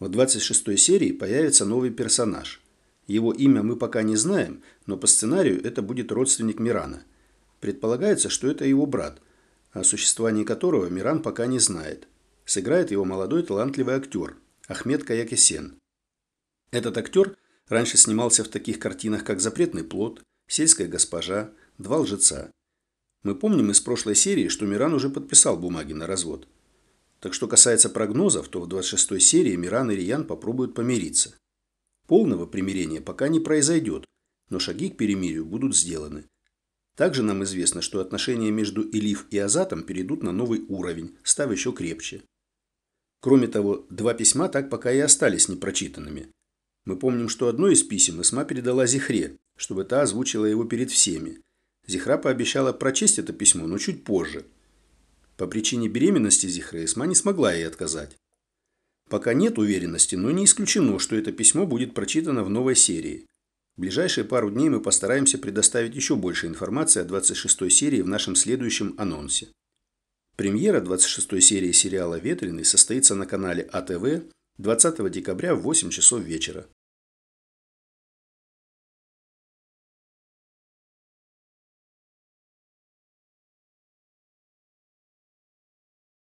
В 26 серии появится новый персонаж. Его имя мы пока не знаем, но по сценарию это будет родственник Мирана. Предполагается, что это его брат, о существовании которого Миран пока не знает. Сыграет его молодой талантливый актер Ахмед Каякесен. Этот актер раньше снимался в таких картинах, как «Запретный плод», «Сельская госпожа», «Два лжеца». Мы помним из прошлой серии, что Миран уже подписал бумаги на развод – так что касается прогнозов, то в 26 серии Миран и Риян попробуют помириться. Полного примирения пока не произойдет, но шаги к перемирию будут сделаны. Также нам известно, что отношения между Элиф и Азатом перейдут на новый уровень, став еще крепче. Кроме того, два письма так пока и остались непрочитанными. Мы помним, что одно из писем Исма передала Зихре, чтобы та озвучила его перед всеми. Зихра пообещала прочесть это письмо, но чуть позже – по причине беременности Зихра Исма не смогла ей отказать. Пока нет уверенности, но не исключено, что это письмо будет прочитано в новой серии. В ближайшие пару дней мы постараемся предоставить еще больше информации о 26 серии в нашем следующем анонсе. Премьера 26 серии сериала «Ветреный» состоится на канале а АТВ 20 декабря в 8 часов вечера.